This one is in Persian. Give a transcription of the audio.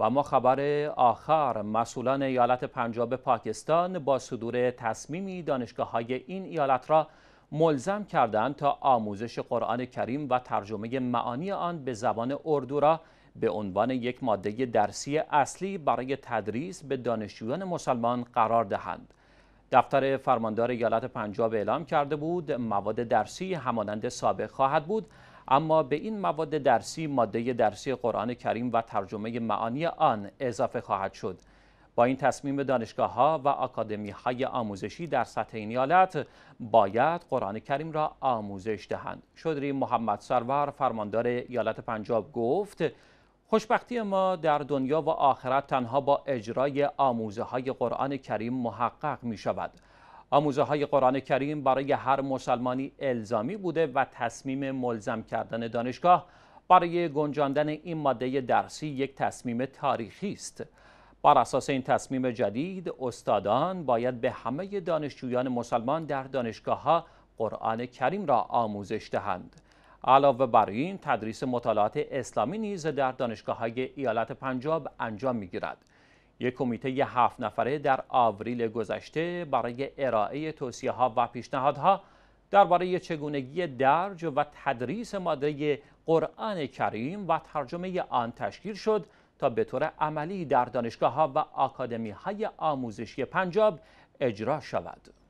و ما خبر آخر مسئولان ایالت پنجاب پاکستان با صدور تصمیمی دانشگاه های این ایالت را ملزم کردند تا آموزش قرآن کریم و ترجمه معانی آن به زبان اردو را به عنوان یک ماده درسی اصلی برای تدریس به دانشجویان مسلمان قرار دهند. دفتر فرماندار ایالت پنجاب اعلام کرده بود مواد درسی همانند سابق خواهد بود اما به این مواد درسی ماده درسی قرآن کریم و ترجمه معانی آن اضافه خواهد شد با این تصمیم دانشگاه ها و آکادمی های آموزشی در سطح این ایالت باید قرآن کریم را آموزش دهند شدری محمد سرور فرماندار ایالت پنجاب گفت خوشبختی ما در دنیا و آخرت تنها با اجرای آموزه های قرآن کریم محقق می شود آموزه های قرآن کریم برای هر مسلمانی الزامی بوده و تصمیم ملزم کردن دانشگاه برای گنجاندن این ماده درسی یک تصمیم تاریخی است. بر اساس این تصمیم جدید استادان باید به همه دانشجویان مسلمان در دانشگاه ها قرآن کریم را آموزش دهند. علاوه بر این تدریس مطالعات اسلامی نیز در دانشگاه های ایالت پنجاب انجام می گیرد. یک کمیته هفت نفره در آوریل گذشته برای ارائه توصیه ها و پیشنهادها درباره چگونگی درج و تدریس ماده قرآن کریم و ترجمه آن تشکیل شد تا به طور عملی در دانشگاه ها و آکادمی های آموزشی پنجاب اجرا شود.